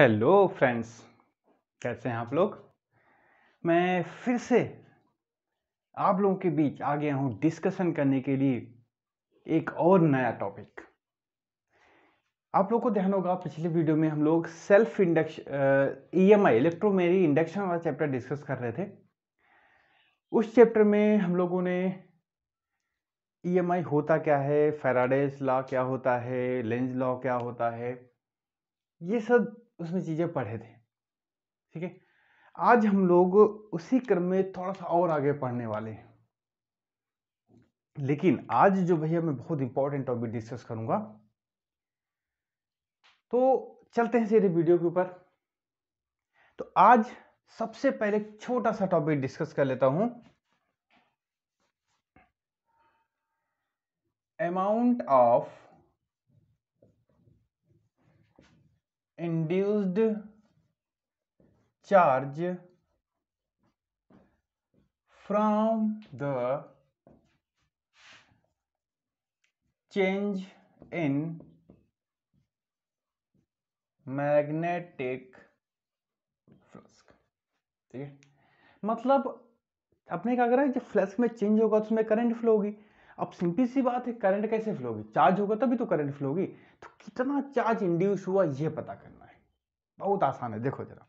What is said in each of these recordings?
hello friends कैसे हैं आप लोग मैं फिर से आप लोगों के बीच आ गया हूं डिस्कशन करने के लिए एक और नया टॉपिक आप लोग को ध्यान होगा पिछले वीडियो में हम लोग self induction E M I इलेक्ट्रोमेरी इंडक्शन वाला चैप्टर डिस्कस कर रहे थे उस चैप्टर में हम लोगों ने ई एम आई होता क्या है फेराडेज लॉ क्या होता है लेंज लॉ क्या होता है ये सब उसमें चीज़ें पढ़े थे ठीक है आज हम लोग उसी क्रम में थोड़ा सा और आगे पढ़ने वाले हैं लेकिन आज जो भैया मैं बहुत इंपॉर्टेंट टॉपिक डिस्कस करूंगा तो चलते हैं सीधे वीडियो के ऊपर तो आज सबसे पहले छोटा सा टॉपिक डिस्कस कर लेता हूं amount of induced charge from the change in magnetic flux ठीक है मतलब अपने क्या करा जब फ्लस्क में चेंज होगा तो उसमें करंट फ्लो होगी अब सिंपल सी बात है करंट कैसे फ्लो होगी चार्ज होगा तभी तो करंट फ्लो होगी कितना चार्ज इंड्यूस हुआ यह पता करना है बहुत आसान है देखो जरा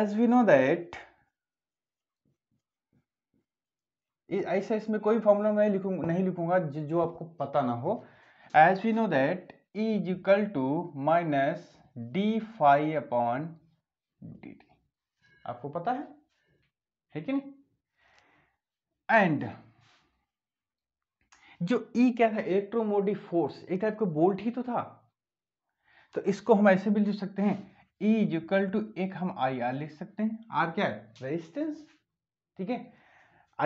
एज वी नो दैट ऐसा इसमें कोई फॉर्मूला मैं लिखूं नहीं लिखूंगा जो आपको पता ना हो as we know that E is equal to minus d phi upon D t आपको पता है है कि नहीं एंड जो ई e क्या था इलेक्ट्रोमोटिव फोर्स एक टाइप का बोल्ट ही तो था तो इसको हम ऐसे भी लिख सकते हैं ई e टू एक हम आई आर लिख सकते हैं आर क्या है रेजिस्टेंस ठीक है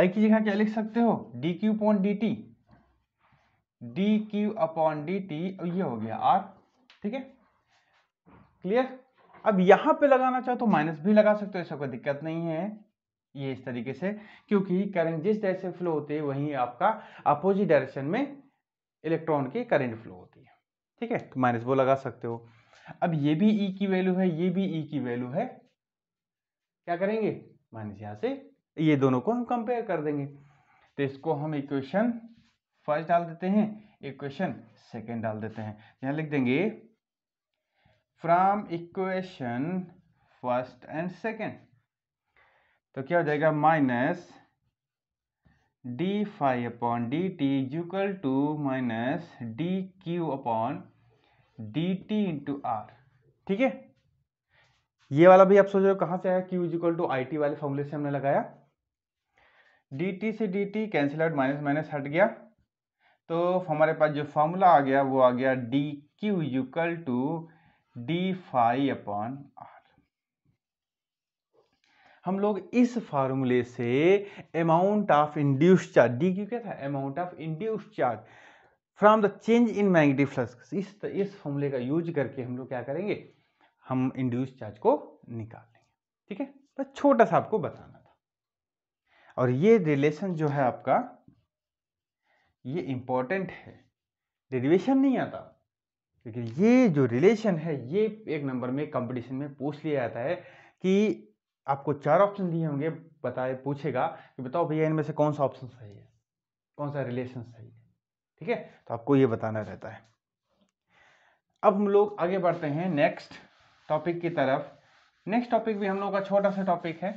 आई की जगह क्या लिख सकते हो d q upon D T d q upon D t ये हो गया आर ठीक है क्लियर अब यहां पे लगाना चाहो तो माइनस भी लगा सकते हो ऐसा कोई दिक्कत नहीं है ये इस तरीके से क्योंकि करंट जिस डायरेक्शन फ्लो होते हैं वहीं आपका अपोजिट डायरेक्शन में इलेक्ट्रॉन की करंट फ्लो होती है ठीक है तो माइनस वो लगा सकते हो अब ये भी ई e की वैल्यू है ये भी ई e की वैल्यू है क्या करेंगे माइनस यहाँ से ये दोनों को हम कंपेयर कर देंगे तो इसको हम इक्वेशन फर्स्ट डाल देते हैं इक्वेशन सेकेंड डाल देते हैं यहाँ लिख देंगे from equation first and second तो क्या हो जाएगा minus d phi upon D t equal to minus d q upon D t into R ठीक है ये वाला भी आप सोच रहे हो कहां से आया q equal to I t वाले फॉर्मूले से हमने लगाया डी टी से d T cancel out minus minus हट गया तो हमारे पास जो फॉर्मूला आ गया वो आ गया d q equal to d phi upon R हम लोग इस फार्मूले से amount of induced charge d q क्या था amount of induced charge from the change in magnetic flux इस इस फॉर्मूले का यूज करके हम लोग क्या करेंगे हम इंड्यूस चार्ज को निकाल लेंगे ठीक है बस तो छोटा सा आपको बताना था और ये रिलेशन जो है आपका ये इंपॉर्टेंट है डेरिवेशन नहीं आता लेकिन ये जो रिलेशन है ये एक नंबर में कंपटीशन में पूछ लिया जाता है कि आपको चार ऑप्शन दिए होंगे बताए पूछेगा कि बताओ भैया इनमें से कौन सा ऑप्शन सही है कौन सा रिलेशन सही है ठीक है तो आपको ये बताना रहता है अब हम लोग आगे बढ़ते हैं नेक्स्ट टॉपिक की तरफ नेक्स्ट टॉपिक भी हम लोग का छोटा सा टॉपिक है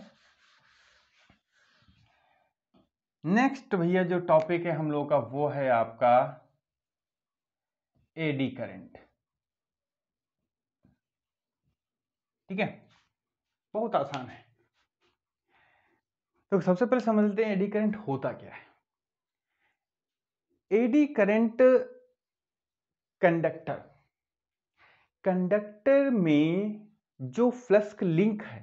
नेक्स्ट भैया जो टॉपिक है हम लोग का वो है आपका एडी करंट ठीक है बहुत आसान है तो सबसे पहले समझ लेते हैं एडी करंट होता क्या है एडी करंट कंडक्टर कंडक्टर में जो फ्लस्क लिंक है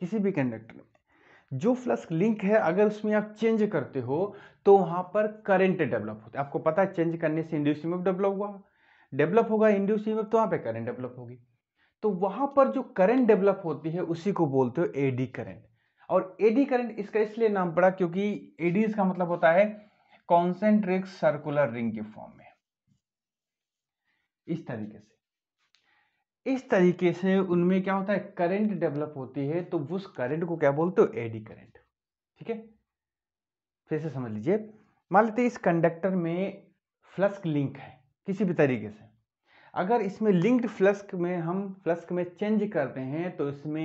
किसी भी कंडक्टर में जो फ्लस्क लिंक है अगर उसमें आप चेंज करते हो तो वहां पर करंट डेवलप होता है आपको पता है चेंज करने से इंड्यूस डेवलप हुआ डेवलप होगा इंड्यूस तो वहां पे करंट डेवलप होगी तो वहां पर जो करंट डेवलप होती है उसी को बोलते हो एडी करंट और एडी करंट इसका इसलिए नाम पड़ा क्योंकि एडी इसका मतलब होता है कॉन्सेंट्रिक सर्कुलर रिंग के फॉर्म में इस तरीके से इस तरीके से उनमें क्या होता है करंट डेवलप होती है तो उस करंट को क्या बोलते हो एडी करंट ठीक है फिर से समझ लीजिए मान लेते इस कंडक्टर में फ्लस्क लिंक है किसी भी तरीके से अगर इसमें लिंक्ड फ्लस्क में हम फ्लस्क में चेंज करते हैं तो इसमें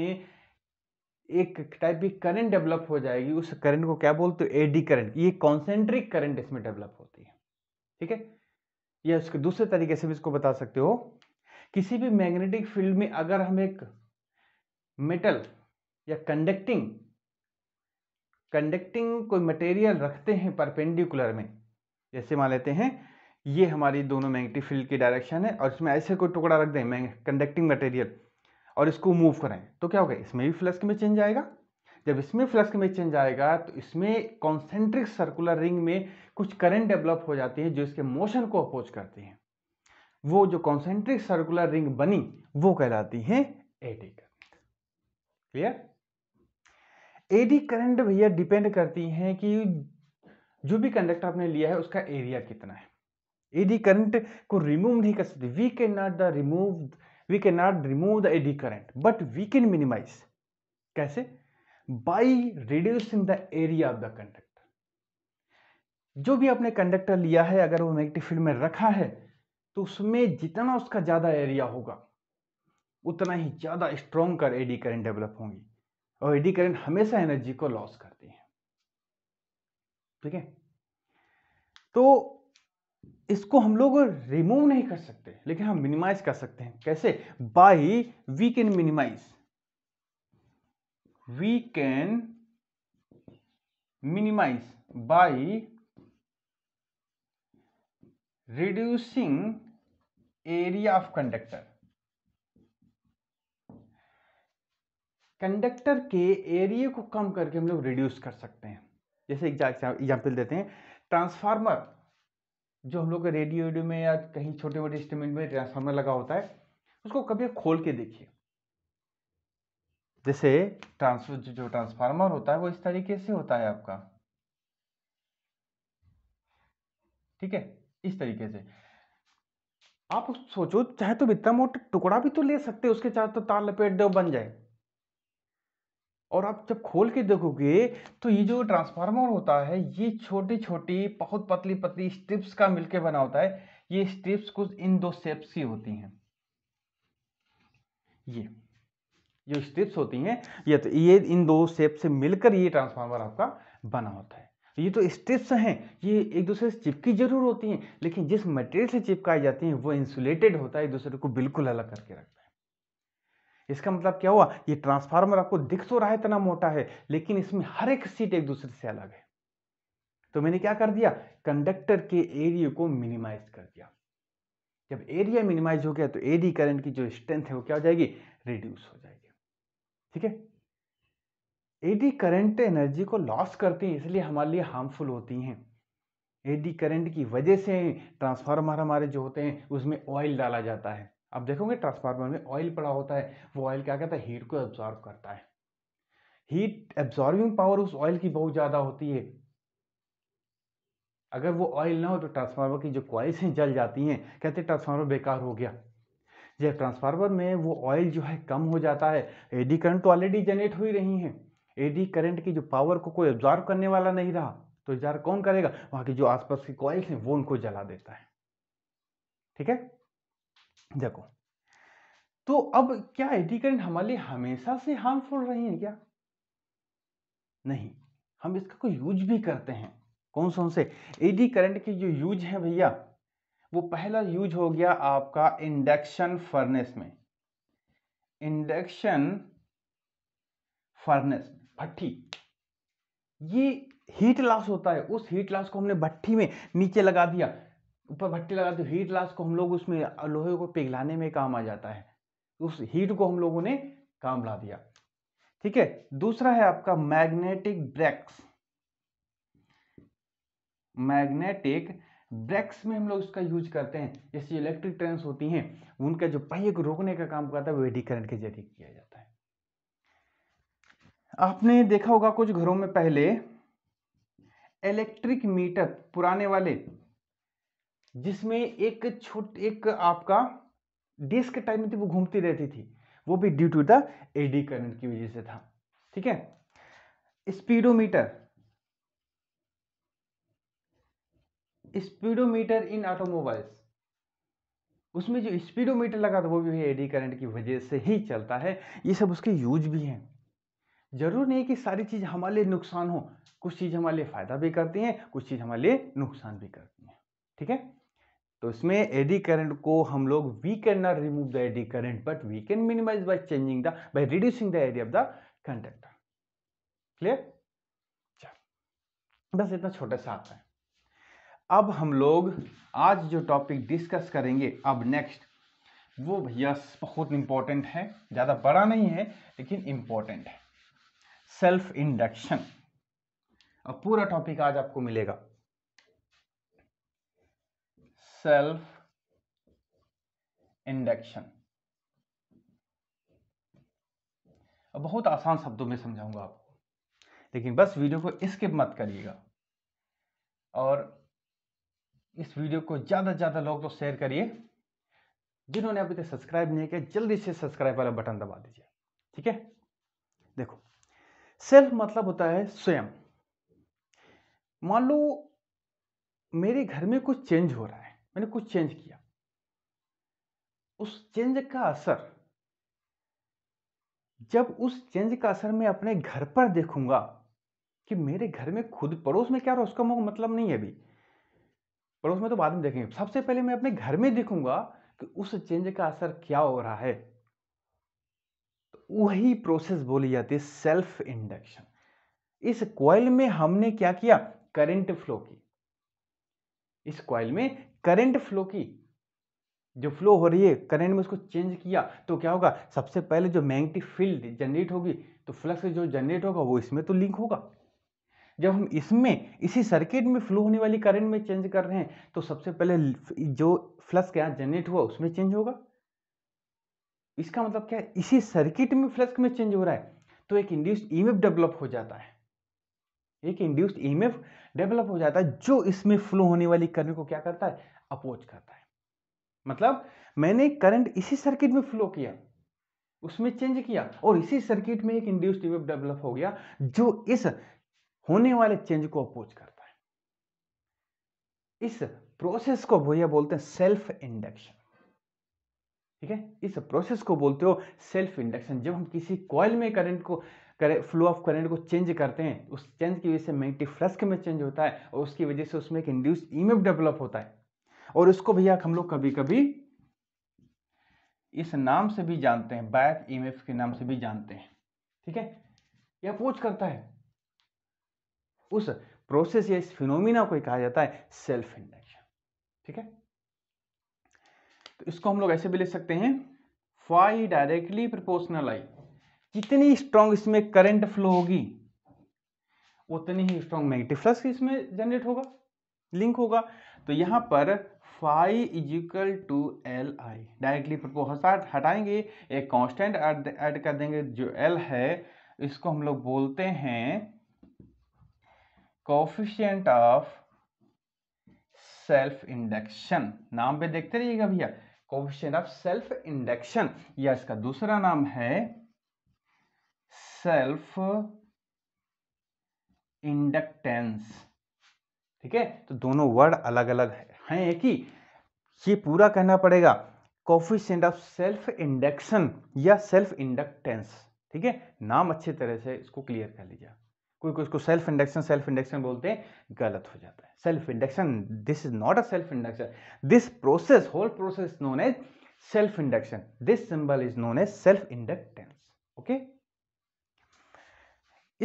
एक टाइप की करंट डेवलप हो जाएगी उस करंट को क्या बोलते हो एडी करंट ये कॉन्सेंट्रिक करंट इसमें डेवलप होती है ठीक है या उसके दूसरे तरीके से भी इसको बता सकते हो किसी भी मैग्नेटिक फील्ड में अगर हम एक मेटल या कंडक्टिंग कंडक्टिंग कोई मटेरियल रखते हैं परपेंडिकुलर में जैसे मान लेते हैं ये हमारी दोनों मैग्नेटिक फील्ड की डायरेक्शन है और इसमें ऐसे कोई टुकड़ा रख दें कंडक्टिंग मटेरियल और इसको मूव करें तो क्या होगा इसमें भी फ्लक्स में चेंज आएगा जब इसमें फ्लक्स में चेंज आएगा तो इसमें कॉन्सेंट्रिक सर्कुलर रिंग में कुछ करंट डेवलप हो जाती है जो इसके मोशन को अपोज करती है वो जो कॉन्सेंट्रिक सर्कुलर रिंग बनी वो कहलाती है eddy current clear eddy current भैया डिपेंड करती है कि जो भी कंडक्टर आपने लिया है उसका एरिया कितना है एडी करंट को रिमूव नहीं कर सकते we can not the remove we can not remove the eddy current but we can minimize कैसे by reducing the area of the conductor जो भी आपने कंडक्टर लिया है अगर वो नेगेटिव फील्ड में रखा है तो उसमें जितना उसका ज़्यादा एरिया होगा उतना ही ज़्यादा स्ट्रॉन्ग कर एडी करंट डेवलप होंगी और एडी करंट हमेशा एनर्जी को लॉस करती है ठीक है तो इसको हम लोग रिमूव नहीं कर सकते लेकिन हम मिनिमाइज कर सकते हैं कैसे by we can minimize we can minimize by reducing area of conductor conductor के एरिया को कम करके हम लोग रिड्यूस कर सकते हैं जैसे एग्जाम्पल देते हैं ट्रांसफार्मर जो हम लोग रेडियो वेडियो में या कहीं छोटे मोटे इंस्ट्रूमेंट में ट्रांसफार्मर लगा होता है उसको कभी खोल के देखिए जैसे ट्रांसफर जो ट्रांसफार्मर होता है वो इस तरीके से होता है आपका ठीक है इस तरीके से आप सोचो चाहे तो इतना मोटा टुकड़ा भी तो ले सकते हो उसके चाहे तो तार लपेट दो बन जाए और आप जब खोल के देखोगे तो ये जो ट्रांसफार्मर होता है ये छोटी छोटी बहुत पतली पतली स्ट्रिप्स का मिलके बना होता है ये स्ट्रिप्स कुछ इन दो शेप्स की होती हैं ये जो स्ट्रिप्स होती हैं ये तो ये इन दो शेप से मिलकर ये ट्रांसफार्मर आपका बना होता है ये तो स्ट्रिप्स हैं ये एक दूसरे से चिपकी जरूर होती हैं लेकिन जिस मटेरियल से चिपकाई जाती हैं वो इंसुलेटेड होता है एक दूसरे को बिल्कुल अलग करके रखता है इसका मतलब क्या हुआ ये ट्रांसफार्मर आपको दिख तो रहा है इतना मोटा है लेकिन इसमें हर एक सीट एक दूसरे से अलग है तो मैंने क्या कर दिया कंडक्टर के एरिया को मिनिमाइज कर दिया जब एरिया मिनिमाइज हो गया तो एडी करंट की जो स्ट्रेंथ है वो क्या हो जाएगी रिड्यूस हो जाएगी ठीक है एडी करंट एनर्जी को लॉस करती हैं इसलिए हमारे लिए हार्मफुल होती हैं एडी करंट की वजह से ट्रांसफार्मर हमारे जो होते हैं उसमें ऑयल डाला जाता है अब देखोगे ट्रांसफार्मर में ऑयल पड़ा होता है वो ऑयल क्या कहता है हीट को एब्जॉर्व करता है हीट एब्जॉर्विंग पावर उस ऑयल की बहुत ज़्यादा होती है अगर वो ऑयल ना हो तो ट्रांसफार्मर की जो कॉइल्स हैं जल जाती हैं कहते हैं ट्रांसफार्मर बेकार हो गया जब ट्रांसफार्मर में वो ऑयल जो है कम हो जाता है एडी करंट तो ऑलरेडी जनरेट हो ही रही है एडी करंट की जो पावर को कोई ऑब्जॉर्व करने वाला नहीं रहा तो यार कौन करेगा वहां की जो आसपास की कॉइल्स हैं वो उनको जला देता है ठीक है देखो तो अब क्या एटी करंट हमारे लिए हमेशा से हार्मफुल रही है क्या नहीं हम इसका कोई यूज भी करते हैं कौन कौन से एडी करंट के जो यूज है भैया वो पहला यूज हो गया आपका इंडक्शन फर्नेस में इंडक्शन फर्नेस भट्टी ये हीट लॉस होता है उस हीट लॉस को हमने भट्टी में नीचे लगा दिया ऊपर भट्टी लगाते तो हीट लाश को हम लोग उसमें लोहे को पिघलाने में काम आ जाता है उस हीट को हम लोगों ने काम ला दिया ठीक है दूसरा है आपका मैग्नेटिक ब्रेक्स मैग्नेटिक ब्रेक्स में हम लोग इसका यूज करते हैं जैसे इलेक्ट्रिक ट्रेन होती हैं उनका जो पहिए को रोकने का काम करता है वो एडी करंट के जरिए किया जाता है आपने देखा होगा कुछ घरों में पहले इलेक्ट्रिक मीटर पुराने वाले जिसमें एक छोट एक आपका डिस्क टाइप में थी वो घूमती रहती थी वो भी due to the eddy current की वजह से था ठीक है स्पीडोमीटर स्पीडोमीटर इन ऑटोमोबाइल्स उसमें जो स्पीडोमीटर लगा था वो भी एडी करंट की वजह से ही चलता है ये सब उसके यूज भी हैं जरूर नहीं कि सारी चीज़ हमारे लिए नुकसान हो कुछ चीज़ हमारे लिए फ़ायदा भी करती हैं कुछ चीज़ हमारे लिए नुकसान भी करती हैं ठीक है तो इसमें एडी करंट को हम लोग we can not remove the eddy current but we can minimize by changing the by reducing the area of the conductor clear बस इतना छोटा सा आता है अब हम लोग आज जो टॉपिक डिस्कस करेंगे अब नेक्स्ट वो भैया बहुत इंपॉर्टेंट है ज़्यादा बड़ा नहीं है लेकिन इंपॉर्टेंट है सेल्फ इंडक्शन अब पूरा टॉपिक आज आपको मिलेगा सेल्फ इंडक्शन बहुत आसान शब्दों में समझाऊंगा आपको लेकिन बस वीडियो को स्किप मत करिएगा और इस वीडियो को ज़्यादा से ज़्यादा लोग तो शेयर करिए जिन्होंने अभी तक सब्सक्राइब नहीं किया जल्दी से सब्सक्राइब वाला बटन दबा दीजिए ठीक है देखो सेल्फ मतलब होता है स्वयं मान लो मेरे घर में कुछ चेंज हो रहा है मैंने कुछ चेंज किया उस चेंज का असर जब उस चेंज का असर मैं अपने घर पर देखूंगा कि मेरे घर में खुद पड़ोस में क्या रहा उसका मतलब नहीं है अभी पड़ोस में तो बाद में देखेंगे सबसे पहले मैं अपने घर में देखूंगा कि उस चेंज का असर क्या हो रहा है तो वही प्रोसेस बोली जाती है सेल्फ इंडक्शन इस क्वाइल में हमने क्या किया करंट फ्लो की इस क्वाइल में करंट फ्लो की जो फ्लो हो रही है करंट में उसको चेंज किया तो क्या होगा सबसे पहले जो मैग्नेटिक फील्ड जनरेट होगी तो फ्लक्स जो जनरेट होगा वो इसमें तो लिंक होगा जब हम इसमें इसी सर्किट में फ्लो होने वाली करंट में चेंज कर रहे हैं तो सबसे पहले जो फ्लक्स क्या जनरेट हुआ उसमें चेंज होगा इसका मतलब क्या है इसी सर्किट में फ्लक्स में चेंज हो रहा है तो एक इंड्यूस्ड ईएमएफ डेवलप हो जाता है एक इंड्यूस्ड ईएमएफ डेवलप हो जाता है जो इसमें फ्लो होने वाली करंट को क्या करता है अपोज करता है मतलब मैंने करंट इसी सर्किट में फ्लो किया उसमें चेंज किया और इसी सर्किट में एक इंड्यूस्ड ईएमएफ डेवलप हो गया जो इस होने वाले चेंज को अपोज करता है इस प्रोसेस को भैया बोलते हैं सेल्फ इंडक्शन ठीक है इस प्रोसेस को बोलते हो सेल्फ इंडक्शन जब हम किसी कॉयल में करंट को फ्लो ऑफ करंट को चेंज करते हैं उस चेंज की वजह से मैग्नेटिक फ्लक्स में चेंज होता है और उसकी वजह से उसमें एक इंड्यूस्ड ईएमएफ डेवलप होता है और इसको भैया हम लोग कभी कभी इस नाम से भी जानते हैं बैक ईएमएफ के नाम से भी जानते हैं ठीक है यह पूछ करता है उस प्रोसेस या इस फिनोमिना को कहा जाता है सेल्फ इंडक्शन ठीक है तो इसको हम लोग ऐसे भी ले सकते हैं फाई डायरेक्टली प्रोपोर्शनल आई जितनी स्ट्रांग इसमें करंट फ्लो होगी उतनी ही स्ट्रांग मैग्नेटिक फ्लक्स इसमें जनरेट होगा लिंक होगा तो यहां पर phi is equal to L I directly फिर को हटाएंगे एक कांस्टेंट ऐड कर देंगे जो एल है इसको हम लोग बोलते हैं कॉफिशियंट ऑफ सेल्फ इंडक्शन नाम पे देखते रहिएगा भैया कॉफिशियंट ऑफ सेल्फ इंडक्शन या इसका दूसरा नाम है सेल्फ इंडक्टेंस ठीक है तो दोनों वर्ड अलग अलग है हैं कि ये पूरा कहना पड़ेगा कॉफिशेंट ऑफ सेल्फ इंडक्शन या सेल्फ इंडक्टेंस ठीक है नाम अच्छी तरह से इसको क्लियर कर लीजिए कोई कोई इसको सेल्फ इंडक्शन सेल्फ इंडक्शन बोलते हैं गलत हो जाता है self induction this is not a self induction this process whole process known as self induction this symbol is known as self inductance okay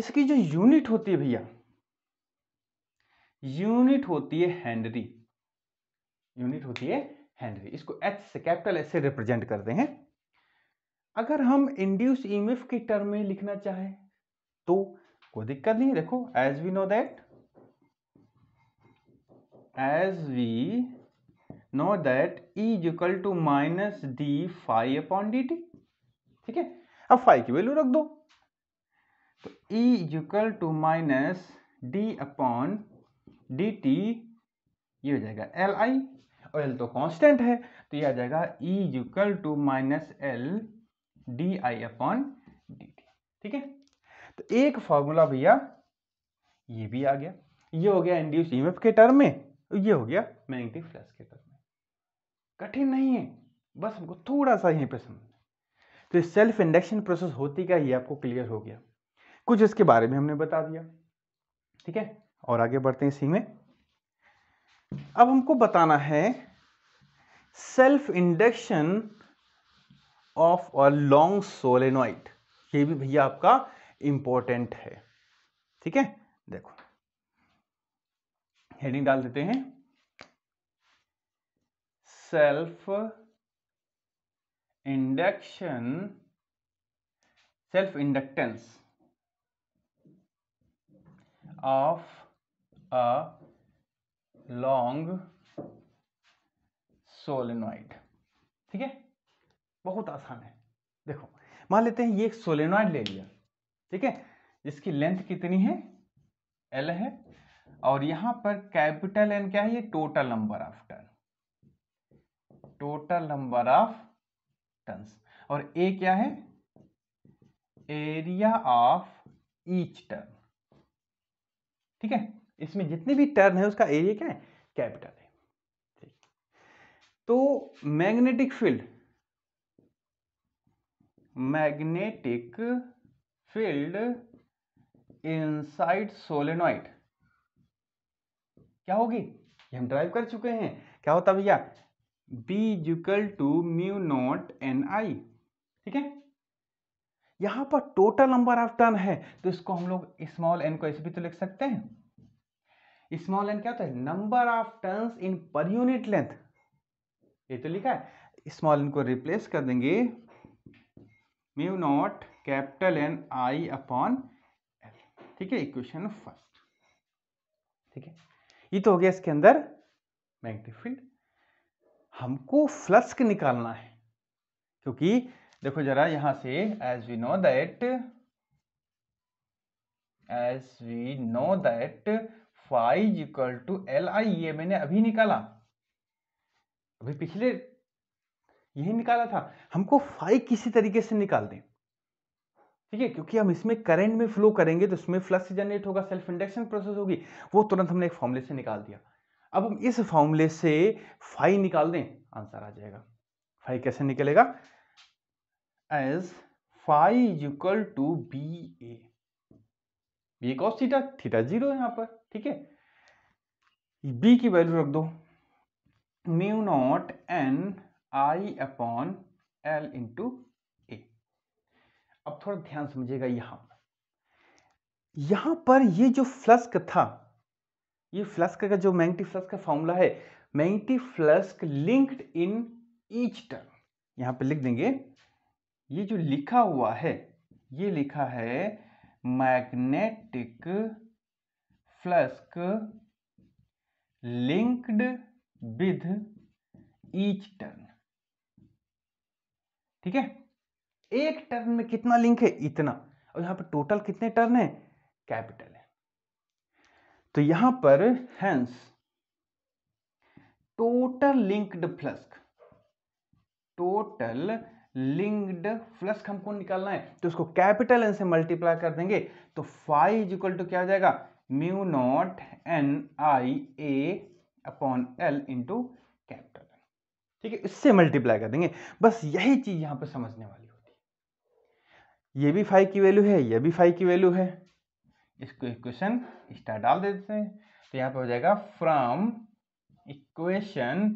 इसकी जो यूनिट होती है भैया यूनिट होती है हेनरी यूनिट होती है हेनरी इसको एच से कैपिटल एच से रिप्रेजेंट करते हैं अगर हम इंड्यूस ईमएफ e के टर्म में लिखना चाहे तो कोई दिक्कत नहीं देखो as we know that as we know that E is equal to minus d phi upon D T ठीक है अब फाइव की वैल्यू रख दो तो E is equal to minus d upon D t ये हो जाएगा एल आई और एल तो कांस्टेंट है तो यह आ जाएगा E equal to minus L D I upon D T ठीक है तो एक फॉर्मूला भैया ये भी आ गया ये हो गया इंड्यूस ई के टर्म में ये हो गया मैग्नेटिक फ्लक्स के टर्म में कठिन नहीं है बस हमको थोड़ा सा यहीं पर समझ तो सेल्फ इंडक्शन प्रोसेस होती का ही आपको क्लियर हो गया कुछ इसके बारे में हमने बता दिया ठीक है और आगे बढ़ते हैं इसी में अब हमको बताना है self induction of a long solenoid ये भी भैया आपका इंपॉर्टेंट है ठीक है देखो हेडिंग डाल देते हैं self induction self inductance of a long solenoid ठीक है बहुत आसान है देखो मान लेते हैं ये एक सोलेनॉइड ले लिया ठीक है इसकी लेंथ कितनी है एल है और यहां पर कैपिटल एन क्या है ये total number of turn total number of turns और ए क्या है एरिया ऑफ ईच टर्न ठीक है इसमें जितने भी टर्न है उसका एरिया क्या है कैपिटल है ठीक तो magnetic field magnetic field inside solenoid क्या होगी ये हम ड्राइव कर चुके हैं क्या होता भैया B equal to mu naught N I ठीक है यहां पर टोटल नंबर ऑफ टर्न है तो इसको हम लोग स्मॉल एन को ऐसे भी तो लिख सकते हैं स्मॉल एन क्या होता है number of turns in per unit length ये तो लिखा है स्मॉल एन को रिप्लेस कर देंगे mu naught capital N I upon L ठीक है इक्वेशन फर्स्ट ठीक है ये तो हो गया इसके अंदर मैग्नेटिक फील्ड हमको फ्लस्क निकालना है क्योंकि देखो जरा यहां से as we know that as we know that phi equal to L I ये मैंने अभी निकाला अभी पिछले यही निकाला था हमको फाइव किसी तरीके से निकाल दें ठीक है क्योंकि हम इसमें करंट में फ्लो करेंगे तो इसमें फ्लक्स जनरेट होगा सेल्फ इंडक्शन प्रोसेस होगी वो तुरंत हमने एक फॉर्मूले से निकाल दिया अब हम इस फॉर्मूले से फाइव निकाल दें आंसर आ जाएगा फाइव कैसे निकलेगा as phi equal to B A B cos theta theta zero यहां पर ठीक है बी की वैल्यू रख दो mu naught N I upon L into A अब थोड़ा ध्यान समझिएगा यहां यहां पर ये जो फ्लस्क था ये फ्लस्क का जो मैंगटी फ्लस्क का फॉर्मूला है magnetic flux linked in each term यहां पे लिख देंगे ये जो लिखा हुआ है ये लिखा है magnetic flux linked with each turn ठीक है एक टर्न में कितना लिंक है इतना और यहां पर टोटल कितने टर्न है कैपिटल है तो यहां पर hence total linked flux total linked flux हमको निकालना है तो उसको कैपिटल एन से मल्टीप्लाई कर देंगे तो फाइव इज इक्वल टू क्या हो जाएगा mu naught N I A upon L into capital N ठीक है इससे मल्टीप्लाई कर देंगे बस यही चीज़ यहाँ पर समझने वाली होती है ये भी फाइव की वैल्यू है ये भी फाइव की वैल्यू है इसको इक्वेशन स्टार डाल देते हैं तो यहाँ पर हो जाएगा from equation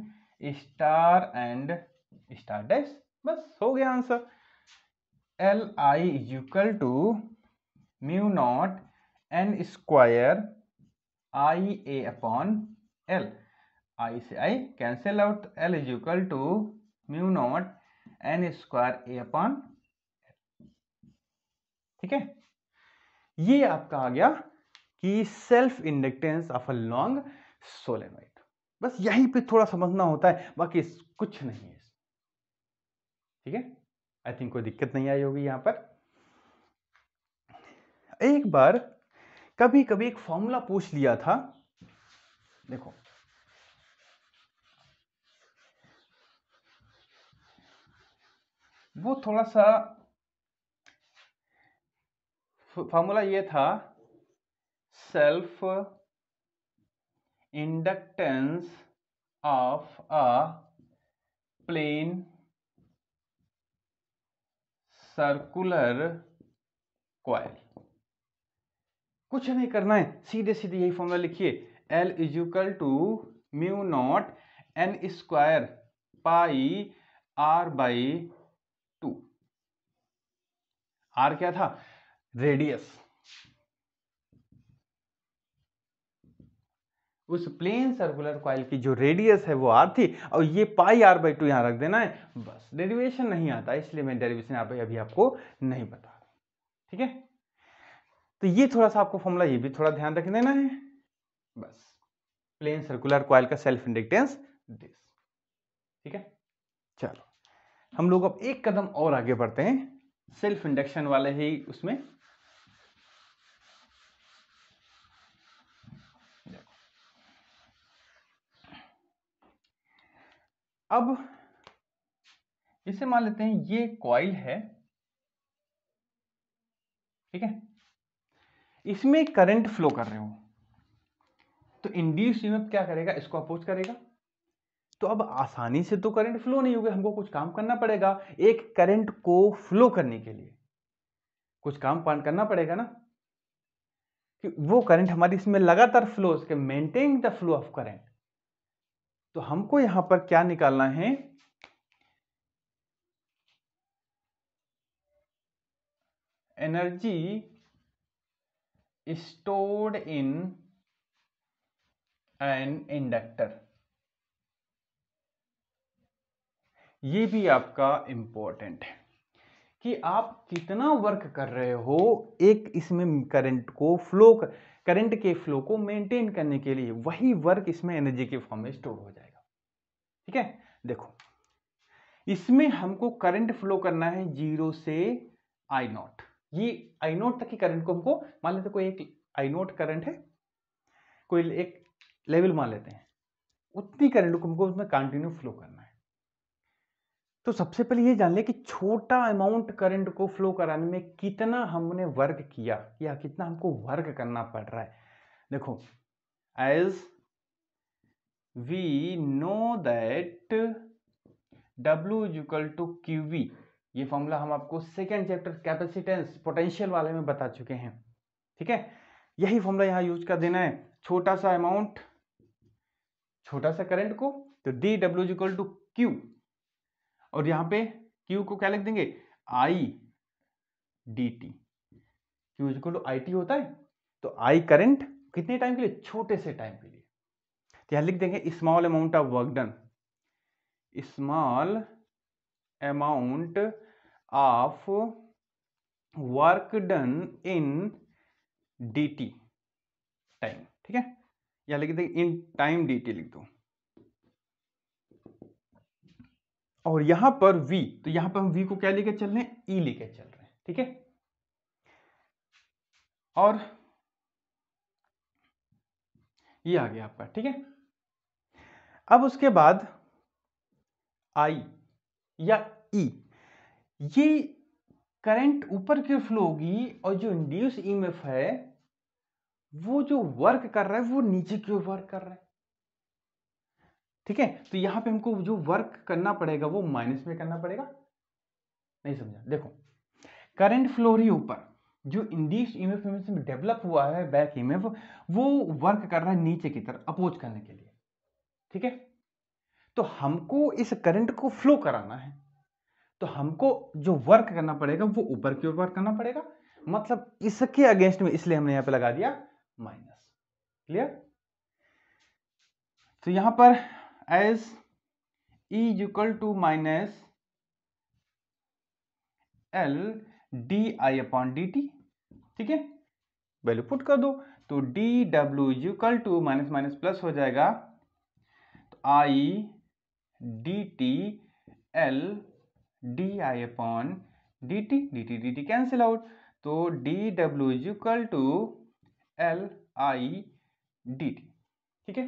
star and star dash बस हो गया answer L I equal to mu naught N square I A upon L I से I cancel out L is equal to mu naught N square A upon ठीक है ये आपका आ गया कि self inductance of a long solenoid बस यहीं पे थोड़ा समझना होता है बाकी कुछ नहीं है ठीक है आई थिंक कोई दिक्कत नहीं आई होगी यहां पर एक बार कभी कभी एक फॉर्मूला पूछ लिया था देखो वो थोड़ा सा फॉर्मूला ये था self inductance of a plane circular coil कुछ नहीं करना है सीधे सीधे यही फॉर्मूला लिखिए L is equal to mu naught N square pi r by two r क्या था रेडियस उस प्लेन सर्कुलर क्वाइल की जो रेडियस है वो आर थी और ये पाई आर बाई टू यहां रख देना है बस डेरिवेशन नहीं आता इसलिए मैं डेरिवेशन अभी आपको नहीं बता रहा ठीक है तो ये थोड़ा सा आपको फॉर्मूला ये भी थोड़ा ध्यान रख देना है बस प्लेन सर्कुलर कॉइल का सेल्फ इंडक्टेंस दिस ठीक है चलो हम लोग अब एक कदम और आगे बढ़ते हैं सेल्फ इंडक्शन वाले ही उसमें अब इसे मान लेते हैं ये कॉइल है ठीक है इसमें करंट फ्लो कर रहे हो तो इंड्यूस ईएमएफ क्या करेगा इसको अपोज करेगा तो अब आसानी से तो करंट फ्लो नहीं होगा हमको कुछ काम करना पड़ेगा एक करंट को फ्लो करने के लिए कुछ काम करना पड़ेगा ना कि वो करंट हमारी इसमें लगातार फ्लो उसके maintain the flow of current तो हमको यहां पर क्या निकालना है energy stored in an inductor ये भी आपका इंपॉर्टेंट है कि आप कितना वर्क कर रहे हो एक इसमें करंट को फ्लो करंट के फ्लो को मेंटेन करने के लिए वही वर्क इसमें एनर्जी के फॉर्म में स्टोर हो जाएगा ठीक है देखो इसमें हमको करंट फ्लो करना है जीरो से आई नॉट ये आई नोट तक की करंट को हमको मान लेते कोई एक आई नोट करंट है कोई एक लेवल मान लेते हैं उतनी करंट को हमको उसमें कंटिन्यू फ्लो करना है तो सबसे पहले ये जान ले कि छोटा अमाउंट करंट को फ्लो कराने में कितना हमने वर्क किया या कितना हमको वर्क करना पड़ रहा है देखो as we know that W is equal to Q V ये फॉर्मूला हम आपको सेकेंड चैप्टर कैपेसिटेंस पोटेंशियल वाले में बता चुके हैं ठीक है यही फॉर्मूला यहाँ यूज कर देना है छोटा सा अमाउंट छोटा सा करंट को तो D W equal to Q और यहां पे क्यू को क्या लिख देंगे I D T Q equal to I T होता है तो आई करंट कितने टाइम के लिए छोटे से टाइम के लिए तो यहां लिख देंगे small amount of work done small amount of work done in D T time ठीक है या लिख दे इन टाइम डी टी लिख दो और यहां पर v तो यहां पर हम v को क्या लेके चल रहे हैं e लेके चल रहे हैं ठीक है और ये आ गया आपका ठीक है अब उसके बाद आई या ई e, ये करंट ऊपर की फ्लो होगी और जो इंड्यूस ईएमएफ e है वो जो वर्क कर रहा है वो नीचे की ओर वर्क कर रहा है ठीक है तो यहां पे हमको जो वर्क करना पड़ेगा वो माइनस में करना पड़ेगा नहीं समझा देखो करंट फ्लो रही ऊपर जो इंडीस ईएमएफ e में डेवलप हुआ है बैक ईएमएफ e वो वर्क कर रहा है नीचे की तरफ अपोज करने के लिए ठीक है तो हमको इस करंट को फ्लो कराना है तो हमको जो वर्क करना पड़ेगा वो ऊपर की ओर वर्क करना पड़ेगा मतलब इसके अगेंस्ट में इसलिए हमने यहां पे लगा दिया माइनस क्लियर तो यहां पर S E equal to minus L D I upon D T ठीक है वैल्यू पुट कर दो तो D W equal to minus minus plus हो जाएगा तो I D T L D I upon D T D T D T cancel out तो D W is equal to L I D T ठीक है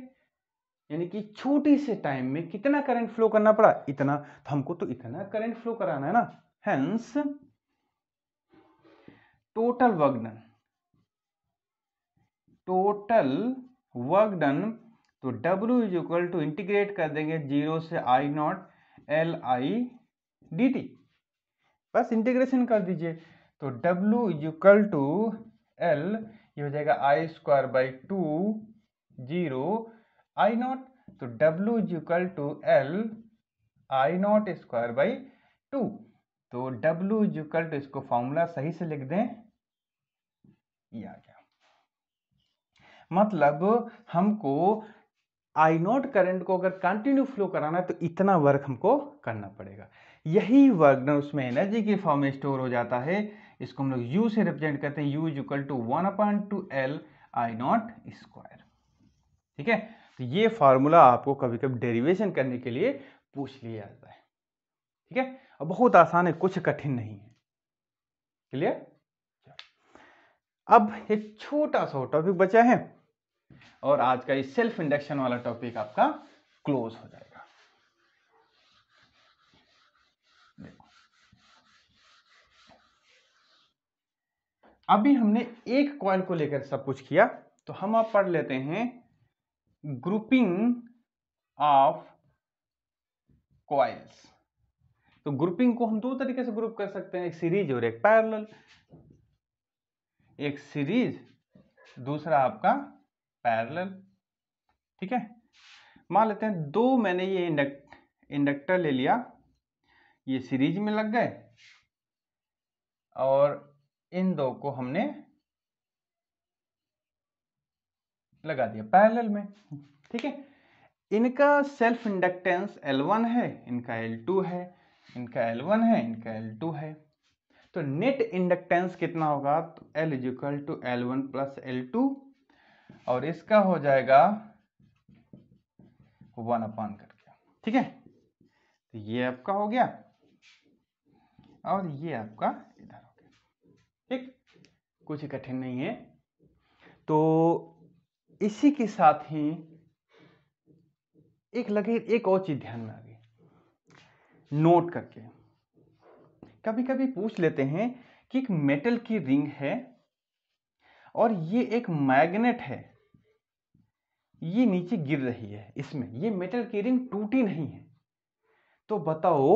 यानी कि छोटी से टाइम में कितना करंट फ्लो करना पड़ा इतना तो हमको तो इतना करंट फ्लो कराना है ना hence total work done total work done तो W is equal to integrate कर देंगे जीरो से I naught L I dt T बस इंटीग्रेशन कर दीजिए तो डब्लू इजल टू एल ये हो जाएगा I square by two zero I naught तो W equal to L I naught square by two तो डब्लू इजल टू इसको फॉर्मूला सही से लिख दें ये आ गया मतलब हमको आई नॉट करंट को अगर कंटिन्यू फ्लो कराना है तो इतना वर्क हमको करना पड़ेगा यही वर्क डन उसमें एनर्जी के फॉर्म में स्टोर हो जाता है इसको हम लोग यू से रिप्रेजेंट करते हैं U is equal to one upon two L I naught square ठीक है तो ये फार्मूला आपको कभी कभी डेरिवेशन करने के लिए पूछ लिया जाता है ठीक है और बहुत आसान है कुछ कठिन नहीं है क्लियर अब एक छोटा सा टॉपिक बचा है और आज का ये सेल्फ इंडक्शन वाला टॉपिक आपका क्लोज हो जाएगा अभी हमने एक कॉयल को लेकर सब कुछ किया तो हम आप पढ़ लेते हैं ग्रुपिंग ऑफ कॉइल्स तो ग्रुपिंग को हम दो तरीके से ग्रुप कर सकते हैं एक सीरीज और एक पैरेलल एक सीरीज दूसरा आपका पैरेलल ठीक है मान लेते हैं दो मैंने ये इंडक्ट इंडक्टर ले लिया ये सीरीज में लग गए और इन दो को हमने लगा दिया पैरेलल में ठीक है इनका सेल्फ इंडक्टेंस L1 है इनका L2 है इनका L1 है इनका L2 है तो नेट इंडक्टेंस कितना होगा तो L is equal to L one plus L two और इसका हो जाएगा वन अपान करके ठीक है तो ये आपका हो गया और ये आपका इधर हो ठीक कुछ कठिन नहीं है तो इसी के साथ ही एक लगे एक और चीज ध्यान में आ गई नोट करके कभी कभी पूछ लेते हैं कि एक मेटल की रिंग है और ये एक मैग्नेट है ये नीचे गिर रही है इसमें ये मेटल की रिंग टूटी नहीं है तो बताओ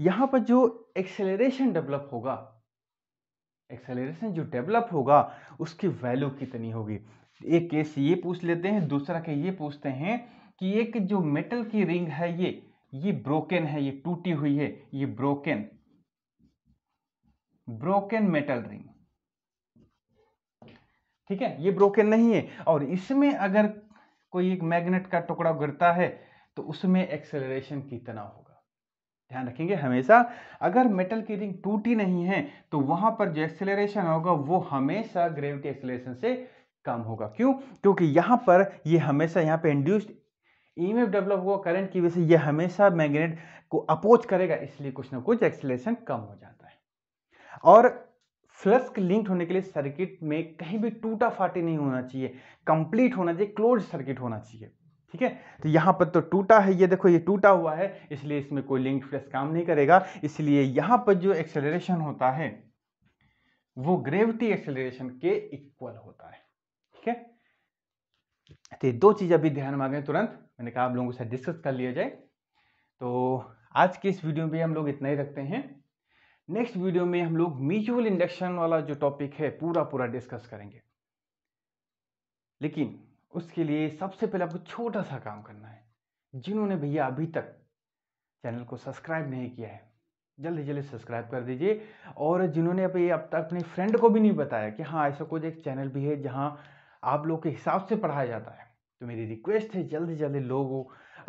यहां पर जो एक्सेलरेशन डेवलप होगा एक्सेलरेशन जो डेवलप होगा उसकी वैल्यू कितनी होगी एक केस ये पूछ लेते हैं दूसरा के ये पूछते हैं कि एक जो मेटल की रिंग है ये ये ब्रोकन है ये टूटी हुई है ये ब्रोकन ब्रोकन मेटल रिंग ठीक है ये ब्रोकन नहीं है और इसमें अगर कोई एक मैग्नेट का टुकड़ा गिरता है तो उसमें एक्सेलरेशन कितना होगा ध्यान रखेंगे हमेशा अगर मेटल की रिंग टूटी नहीं है तो वहां पर जो एक्सेलरेशन होगा वो हमेशा ग्रेविटी एक्सेलरेशन से कम होगा क्यों क्योंकि यहाँ पर ये यह हमेशा यहाँ पे इंड्यूस्ड ईएमएफ डेवलप हुआ करंट की वजह से ये हमेशा मैग्नेट को अपोज करेगा इसलिए कुछ ना कुछ एक्सेलरेशन कम हो जाता है और फ्लस्क लिंक्ड होने के लिए सर्किट में कहीं भी टूटा फाटी नहीं होना चाहिए कंप्लीट होना चाहिए क्लोज सर्किट होना चाहिए ठीक है तो यहाँ पर तो टूटा है ये देखो ये टूटा हुआ है इसलिए इसमें कोई लिंक फ्लेस काम नहीं करेगा इसलिए यहाँ पर जो एक्सेलरेशन होता है वो ग्रेविटी एक्सेलरेशन के इक्वल होता है ठीक है तो दो चीज़ अभी ध्यान में आ गए तुरंत मैंने कहा आप लोगों से डिस्कस कर लिया जाए तो आज के इस वीडियो में हम लोग इतना ही रखते हैं नेक्स्ट वीडियो में हम लोग म्यूचुअल इंडक्शन वाला जो टॉपिक है पूरा पूरा डिस्कस करेंगे लेकिन उसके लिए सबसे पहले आपको छोटा सा काम करना है जिन्होंने भैया अभी तक चैनल को सब्सक्राइब नहीं किया है जल्दी जल्दी सब्सक्राइब कर दीजिए और जिन्होंने अभी अब तक अपने फ्रेंड को भी नहीं बताया कि हाँ ऐसा कुछ एक चैनल भी है जहाँ आप लोग के हिसाब से पढ़ाया जाता है तो मेरी रिक्वेस्ट है जल्दी जल्दी लोगों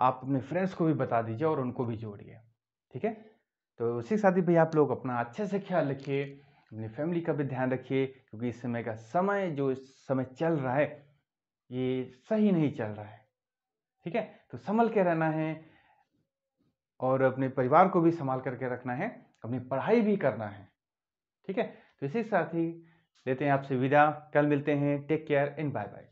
आप अपने फ्रेंड्स को भी बता दीजिए और उनको भी जोड़िए ठीक है तो उसी के साथ ही भैया आप लोग अपना अच्छे से ख्याल रखिए अपनी फैमिली का भी ध्यान रखिए क्योंकि इस समय का समय जो इस समय चल रहा है ये सही नहीं चल रहा है ठीक है तो संभल के रहना है और अपने परिवार को भी संभाल करके रखना है अपनी पढ़ाई भी करना है ठीक है तो इसी साथ ही लेते हैं आपसे विदा कल मिलते हैं take care and bye bye